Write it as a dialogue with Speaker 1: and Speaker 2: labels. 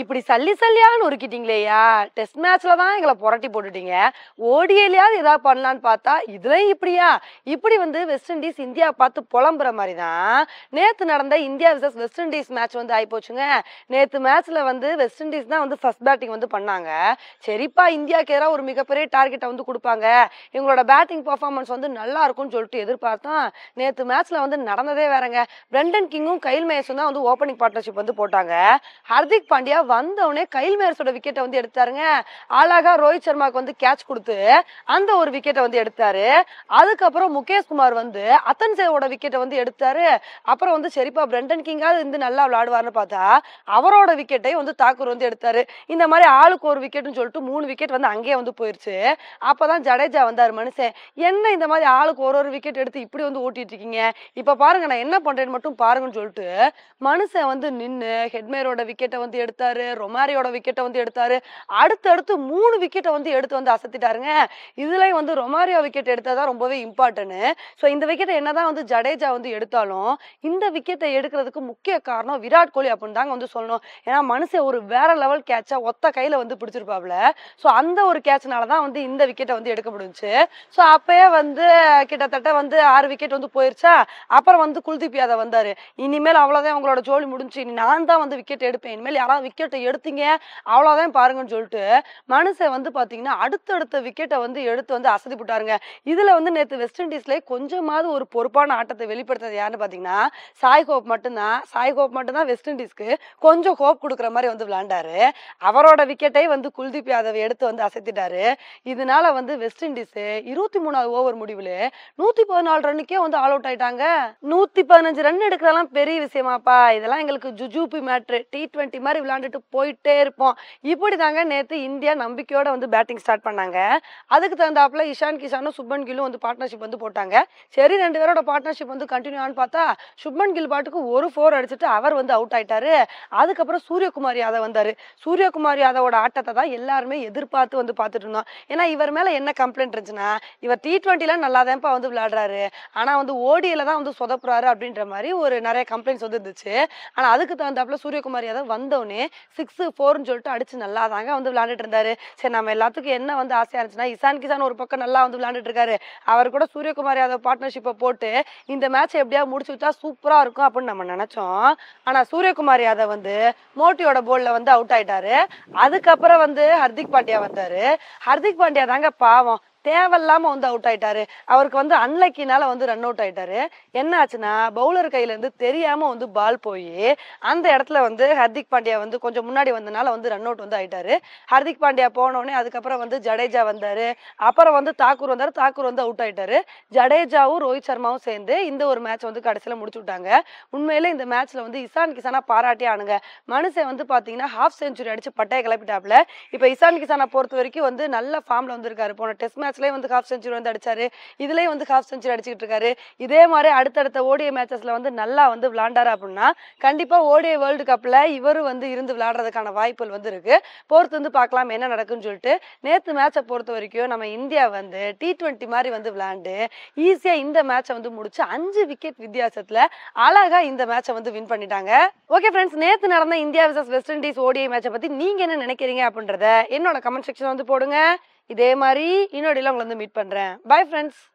Speaker 1: இப்படி சல்லி சல்லியான்னு உருக்கிட்டீங்களேயா டெஸ்ட் மேட்ச்ல தான் எங்களை புரட்டி போட்டுட்டீங்க ஓடியிலையாவது ஏதாவது பண்ணலான்னு பார்த்தா இதுலயும் இப்படியா இப்படி வந்து வெஸ்ட் இண்டீஸ் இந்தியா பார்த்து புலம்புற மாதிரி தான் நேத்து நடந்த India versus West Indies match வந்து போச்சுங்க நேத்து மேட்ச்ல வந்து வெஸ்ட் இண்டீஸ் தான் வந்து ஃபர்ஸ்ட் பேட்டிங் வந்து பண்ணாங்க சரிப்பா இந்தியாவுக்கு எதிராக ஒரு மிகப்பெரிய டார்கெட்டை வந்து கொடுப்பாங்க எங்களோட பேட்டிங் பர்ஃபார்மன்ஸ் வந்து நல்லா இருக்கும்னு சொல்லிட்டு எதிர்பார்த்தோம் நேத்து மேட்ச்ல வந்து நடந்ததே வேறங்க பிரண்டன் கிங்கும் கைல் மயசும் தான் வந்து ஓப்பனிங் பார்ட்னர்ஷிப் வந்து போட்டாங்க ஹர்திக் பாண்டியா இல்லையா கைல் கைல்மேர்ஸோட விக்கெட்டை வந்து எடுத்தாருங்க அழகா ரோஹித் சர்மாவுக்கு வந்து கேட்ச் கொடுத்து அந்த ஒரு விக்கெட்டை வந்து எடுத்தாரு அதுக்கப்புறம் முகேஷ் குமார் வந்து அத்தன் சேவோட விக்கெட்டை வந்து எடுத்தாரு அப்புறம் வந்து சரிப்பா பிரண்டன் கிங்காவது வந்து நல்லா விளையாடுவார்னு பார்த்தா அவரோட விக்கெட்டை வந்து தாக்கூர் வந்து எடுத்தாரு இந்த மாதிரி ஆளுக்கு ஒரு விக்கெட்னு சொல்லிட்டு மூணு விக்கெட் வந்து அங்கேயே வந்து போயிருச்சு அப்பதான் ஜடேஜா வந்தார் மனுஷன் என்ன இந்த மாதிரி ஆளுக்கு ஒரு ஒரு விக்கெட் எடுத்து இப்படி வந்து ஓட்டிட்டு இருக்கீங்க இப்ப பாருங்க நான் என்ன பண்றேன்னு மட்டும் பாருங்கன்னு சொல்லிட்டு மனுஷன் வந்து நின்று ஹெட்மேரோட விக்கெட்டை வந்து எடுத்தாரு எடுத்தாரு ரொமாரியோட விக்கெட்டை வந்து எடுத்தாரு அடுத்தடுத்து மூணு விக்கெட்டை வந்து எடுத்து வந்து அசத்திட்டாருங்க இதுலயும் வந்து ரொமாரியோ விக்கெட் எடுத்தாதான் ரொம்பவே இம்பார்ட்டன்ட் ஸோ இந்த விக்கெட்டை என்னதான் வந்து ஜடேஜா வந்து எடுத்தாலும் இந்த விக்கெட்டை எடுக்கிறதுக்கு முக்கிய காரணம் விராட் கோலி அப்படின்னு தாங்க வந்து சொல்லணும் ஏன்னா மனுஷன் ஒரு வேற லெவல் கேட்சா ஒத்த கையில வந்து பிடிச்சிருப்பாப்ல ஸோ அந்த ஒரு கேட்ச்னால தான் வந்து இந்த விக்கெட்டை வந்து எடுக்க முடிஞ்சு ஸோ அப்பயே வந்து கிட்டத்தட்ட வந்து ஆறு விக்கெட் வந்து போயிருச்சா அப்புறம் வந்து குல்தீப் யாதவ் வந்தாரு இனிமேல் அவ்வளவுதான் அவங்களோட ஜோலி முடிஞ்சு நான் தான் வந்து விக்கெட் எடுப்பேன் இனிமேல் யாராவது விக்கெட்டை எடுத்தீங்க அவ்வளோதான் பாருங்கன்னு சொல்லிட்டு மனுஷன் வந்து பார்த்தீங்கன்னா அடுத்தடுத்த விக்கெட்டை வந்து எடுத்து வந்து அசதி போட்டாருங்க இதில் வந்து நேற்று வெஸ்ட் இண்டீஸ்லேயே கொஞ்சமாவது ஒரு பொறுப்பான ஆட்டத்தை வெளிப்படுத்தது யாருன்னு பார்த்தீங்கன்னா சாய் கோப் மட்டும்தான் சாய் கோப் மட்டும்தான் வெஸ்ட் இண்டீஸ்க்கு கொஞ்சம் ஹோப் கொடுக்குற மாதிரி வந்து விளாண்டாரு அவரோட விக்கெட்டை வந்து குல்தீப் யாதவ் எடுத்து வந்து அசைத்திட்டாரு இதனால வந்து வெஸ்ட் இண்டீஸ் இருபத்தி மூணாவது ஓவர் முடிவில் நூற்றி பதினாலு ரன்னுக்கே வந்து ஆல் அவுட் ஆயிட்டாங்க நூற்றி பதினஞ்சு ரன் எடுக்கிறதெல்லாம் பெரிய விஷயமாப்பா இதெல்லாம் எங்களுக்கு ஜுஜூபி மேட்ரு டி ட்வெண்ட்டி மாதிரி விளாண்டு சொல்லிட்டு போயிட்டே இருப்போம் இப்படி தாங்க நேற்று இந்தியா நம்பிக்கையோட வந்து பேட்டிங் ஸ்டார்ட் பண்ணாங்க அதுக்கு தகுந்தாப்புல இஷான் கிஷானும் சுப்மன் கில்லும் வந்து பார்ட்னர்ஷிப் வந்து போட்டாங்க சரி ரெண்டு பேரோட பார்ட்னர்ஷிப் வந்து கண்டினியூ ஆன் பார்த்தா சுப்மன் கில் பாட்டுக்கு ஒரு ஃபோர் அடிச்சுட்டு அவர் வந்து அவுட் ஆயிட்டாரு அதுக்கப்புறம் சூரியகுமார் யாதவ் வந்தார் சூரியகுமார் யாதவோட ஆட்டத்தை தான் எல்லாருமே எதிர்பார்த்து வந்து பார்த்துட்டு இருந்தோம் ஏன்னா இவர் மேலே என்ன கம்ப்ளைண்ட் இருந்துச்சுன்னா இவர் டி ட்வெண்ட்டிலாம் நல்லா தான்ப்பா வந்து விளையாடுறாரு ஆனால் வந்து ஓடியில் தான் வந்து சொதப்புறாரு அப்படின்ற மாதிரி ஒரு நிறைய கம்ப்ளைண்ட்ஸ் வந்து இருந்துச்சு ஆனால் அதுக்கு தகுந்தாப்புல சூரியகுமார் யாதவ் வந்தோடனே சிக்ஸு ஃபோர்னு சொல்லிட்டு அடிச்சு நல்லா தாங்க வந்து விளாண்டுட்டு இருந்தாரு சரி நம்ம எல்லாத்துக்கும் என்ன வந்து ஆசையாக இருந்துச்சுன்னா இசான் கிசான் ஒரு பக்கம் நல்லா வந்து விளாண்டுட்டு இருக்காரு அவர் கூட சூரியகுமார் யாதவ் பார்ட்னர்ஷிப்பை போட்டு இந்த மேட்ச் எப்படியாவது முடிச்சு விட்டா சூப்பராக இருக்கும் அப்படின்னு நம்ம நினச்சோம் ஆனால் சூரியகுமார் யாதவ் வந்து மோட்டியோட போலில் வந்து அவுட் ஆயிட்டாரு அதுக்கப்புறம் வந்து ஹர்திக் பாண்டியா வந்தார் ஹர்திக் பாண்டியா தாங்க பாவம் தேவையில்லாம வந்து அவுட் ஆயிட்டாரு அவருக்கு வந்து அன்லக்கினால வந்து ரன் அவுட் ஆயிட்டாரு என்ன ஆச்சுன்னா பவுலர் கையில இருந்து தெரியாம வந்து பால் போய் அந்த இடத்துல வந்து ஹர்திக் பாண்டியா வந்து கொஞ்சம் முன்னாடி வந்தனால வந்து ரன் அவுட் வந்து ஆயிட்டாரு ஹர்திக் பாண்டியா போனோடனே அதுக்கப்புறம் வந்து ஜடேஜா வந்தாரு அப்புறம் வந்து தாக்கூர் வந்தாரு தாக்கூர் வந்து அவுட் ஆயிட்டாரு ஜடேஜாவும் ரோஹித் சர்மாவும் சேர்ந்து இந்த ஒரு மேட்ச் வந்து கடைசியில முடிச்சு விட்டாங்க உண்மையில இந்த மேட்ச்ல வந்து இசான் கிசானா பாராட்டி ஆனுங்க மனுஷன் வந்து பாத்தீங்கன்னா ஹாஃப் செஞ்சுரி அடிச்சு பட்டையை கிளப்பிட்டாப்ல இப்ப இசான் கிசானா பொறுத்த வரைக்கும் வந்து நல்ல ஃபார்ம்ல வந்திருக்காரு போன டெஸ்ட் மேட்ச் மேட்சஸ்லேயே வந்து ஹாஃப் செஞ்சுரி வந்து அடிச்சாரு இதுலேயும் வந்து ஹாஃப் செஞ்சுரி அடிச்சுக்கிட்டு இருக்காரு இதே மாதிரி அடுத்தடுத்த ஓடிய மேட்சஸில் வந்து நல்லா வந்து விளாண்டாரு அப்படின்னா கண்டிப்பாக ஓடிய வேர்ல்டு கப்பில் இவரும் வந்து இருந்து விளாடுறதுக்கான வாய்ப்புகள் வந்து இருக்குது போர்த்து வந்து பார்க்கலாம் என்ன நடக்குன்னு சொல்லிட்டு நேற்று மேட்சை பொறுத்த வரைக்கும் நம்ம இந்தியா வந்து டி ட்வெண்ட்டி மாதிரி வந்து விளாண்டு ஈஸியாக இந்த மேட்சை வந்து முடிச்சு அஞ்சு விக்கெட் வித்தியாசத்தில் அழகாக இந்த மேட்சை வந்து வின் பண்ணிட்டாங்க ஓகே ஃப்ரெண்ட்ஸ் நேற்று நடந்த India versus West Indies ODI மேட்சை பற்றி நீங்கள் என்ன நினைக்கிறீங்க அப்படின்றத என்னோட கமெண்ட் செக்ஷன் வந்து போடுங்க இதே மாதிரி இன்னொடியில் உங்களை வந்து மீட் பண்ணுறேன் பாய் ஃப்ரெண்ட்ஸ்